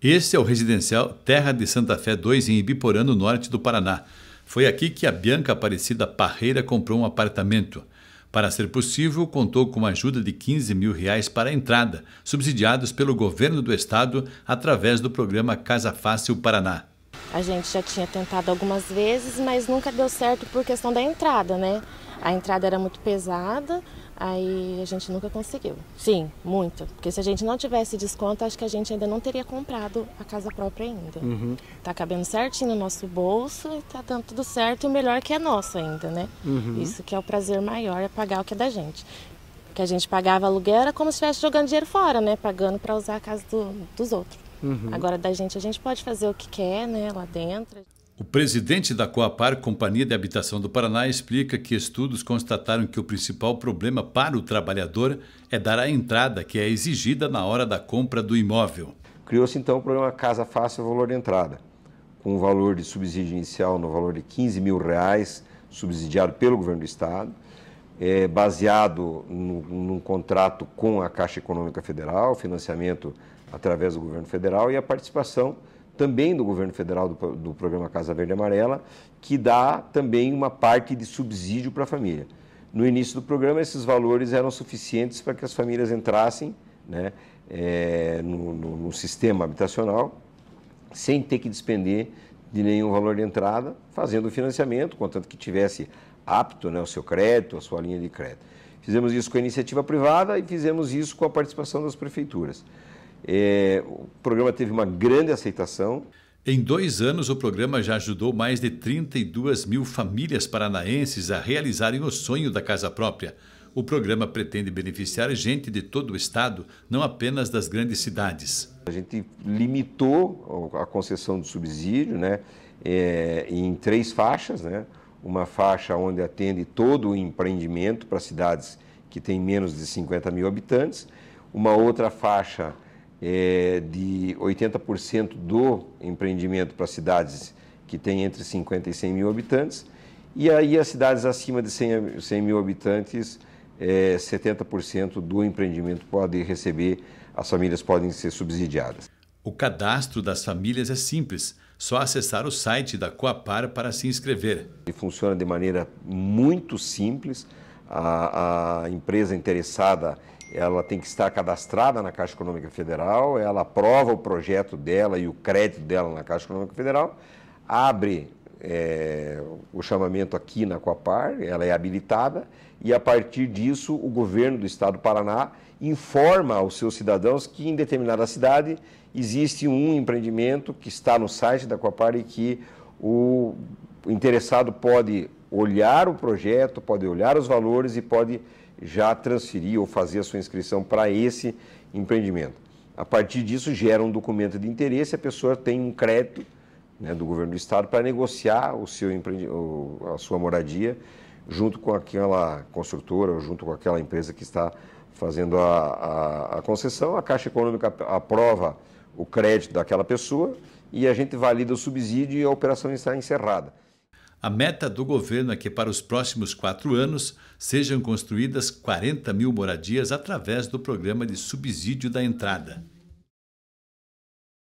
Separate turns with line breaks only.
Este é o residencial Terra de Santa Fé 2 em Ibiporã, no norte do Paraná. Foi aqui que a Bianca Aparecida Parreira comprou um apartamento. Para ser possível, contou com uma ajuda de 15 mil reais para a entrada, subsidiados pelo governo do estado através do programa Casa Fácil Paraná.
A gente já tinha tentado algumas vezes, mas nunca deu certo por questão da entrada, né? A entrada era muito pesada, aí a gente nunca conseguiu. Sim, muito. Porque se a gente não tivesse desconto, acho que a gente ainda não teria comprado a casa própria ainda. Uhum. Tá cabendo certinho no nosso bolso e tá dando tudo certo e o melhor que é nosso ainda, né? Uhum. Isso que é o prazer maior, é pagar o que é da gente que a gente pagava aluguel era como se estivesse jogando dinheiro fora, né? Pagando para usar a casa do, dos outros. Uhum. Agora, da gente, a gente pode fazer o que quer né, lá dentro.
O presidente da Coapar, Companhia de Habitação do Paraná, explica que estudos constataram que o principal problema para o trabalhador é dar a entrada que é exigida na hora da compra do imóvel. Criou-se
então o programa Casa Fácil Valor de Entrada, com um valor de subsídio inicial no valor de 15 mil reais, subsidiado pelo governo do estado, é, baseado no, num contrato com a Caixa Econômica Federal, financiamento através do governo federal e a participação também do governo federal do, do programa Casa Verde Amarela, que dá também uma parte de subsídio para a família. No início do programa, esses valores eram suficientes para que as famílias entrassem né, é, no, no, no sistema habitacional sem ter que despender de nenhum valor de entrada, fazendo o financiamento, contanto que tivesse apto, né, o seu crédito, a sua linha de crédito. Fizemos isso com a iniciativa privada e fizemos isso com a participação das prefeituras. É, o programa teve
uma grande aceitação. Em dois anos, o programa já ajudou mais de 32 mil famílias paranaenses a realizarem o sonho da casa própria. O programa pretende beneficiar gente de todo o estado, não apenas das grandes cidades. A gente
limitou a concessão do subsídio né, é, em três faixas, né? uma faixa onde atende todo o empreendimento para cidades que têm menos de 50 mil habitantes, uma outra faixa é, de 80% do empreendimento para cidades que têm entre 50 e 100 mil habitantes, e aí as cidades acima de 100, 100 mil habitantes, é, 70% do empreendimento pode receber, as famílias podem ser subsidiadas.
O cadastro das famílias é simples só acessar o site da Coapar para se inscrever.
E funciona de maneira muito simples. A, a empresa interessada ela tem que estar cadastrada na Caixa Econômica Federal, ela aprova o projeto dela e o crédito dela na Caixa Econômica Federal, abre é, o chamamento aqui na Coapar, ela é habilitada, e a partir disso o governo do estado do Paraná informa aos seus cidadãos que em determinada cidade existe um empreendimento que está no site da Coapar e que o interessado pode olhar o projeto, pode olhar os valores e pode já transferir ou fazer a sua inscrição para esse empreendimento. A partir disso gera um documento de interesse, a pessoa tem um crédito né, do governo do estado para negociar o seu empreend... o, a sua moradia junto com aquela construtora ou junto com aquela empresa que está fazendo a, a, a concessão. A Caixa Econômica aprova o crédito daquela pessoa e a gente valida o subsídio e a operação está encerrada.
A meta do governo é que para os próximos quatro anos sejam construídas 40 mil moradias através do programa de subsídio da entrada.